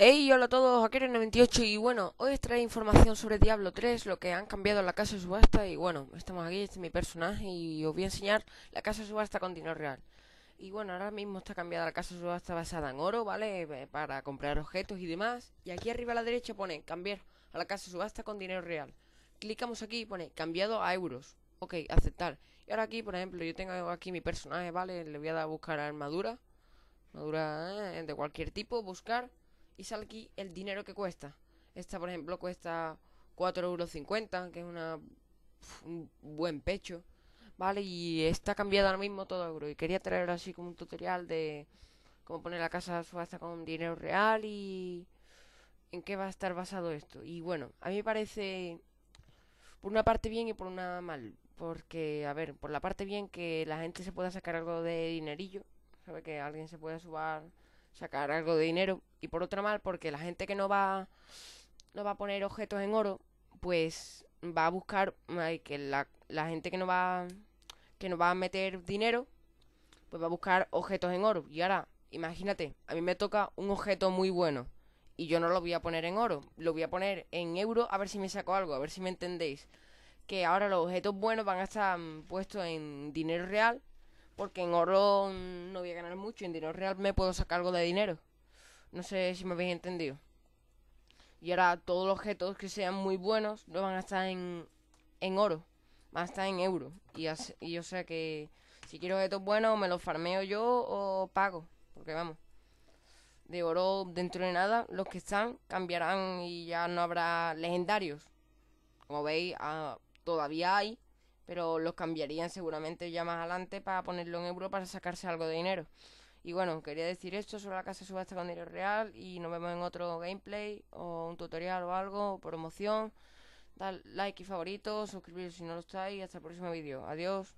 Hey, hola a todos, aquí en 98 y bueno, hoy os trae información sobre Diablo 3, lo que han cambiado en la casa de subasta y bueno, estamos aquí, este es mi personaje y os voy a enseñar la casa de subasta con dinero Real. Y bueno, ahora mismo está cambiada la casa de subasta basada en oro, ¿vale? Eh, para comprar objetos y demás. Y aquí arriba a la derecha pone cambiar a la casa de subasta con dinero real. Clicamos aquí y pone cambiado a euros. Ok, aceptar. Y ahora aquí, por ejemplo, yo tengo aquí mi personaje, ¿vale? Le voy a dar a buscar armadura. Armadura eh, de cualquier tipo, buscar y sale aquí el dinero que cuesta. Esta, por ejemplo, cuesta 4,50 euros, que es una, un buen pecho. ¿Vale? Y está cambiado ahora mismo todo a euro. Y quería traer así como un tutorial de cómo poner la casa a subasta con dinero real y en qué va a estar basado esto. Y bueno, a mí me parece por una parte bien y por una mal. Porque, a ver, por la parte bien que la gente se pueda sacar algo de dinerillo. Sabe que alguien se pueda subar sacar algo de dinero y por otra mal porque la gente que no va no va a poner objetos en oro pues va a buscar que la, gente que no va que no va a meter dinero pues va a buscar objetos en oro y ahora imagínate a mí me toca un objeto muy bueno y yo no lo voy a poner en oro lo voy a poner en euro a ver si me saco algo a ver si me entendéis que ahora los objetos buenos van a estar mm, puestos en dinero real porque en oro no voy a ganar mucho, en dinero real me puedo sacar algo de dinero. No sé si me habéis entendido. Y ahora todos los objetos que sean muy buenos no van a estar en, oro, van a estar en euro. Y, o sea que si quiero objetos buenos me los farmeo yo o pago. Porque vamos, de oro dentro de nada, los que están cambiarán y ya no habrá legendarios. Como veis, ah, todavía hay pero los cambiarían seguramente ya más adelante para ponerlo en euro para sacarse algo de dinero. Y bueno, quería decir esto sobre la casa subasta con dinero real y nos vemos en otro gameplay o un tutorial o algo, o promoción. Dad like y favorito, suscribiros si no lo estáis y hasta el próximo vídeo. Adiós.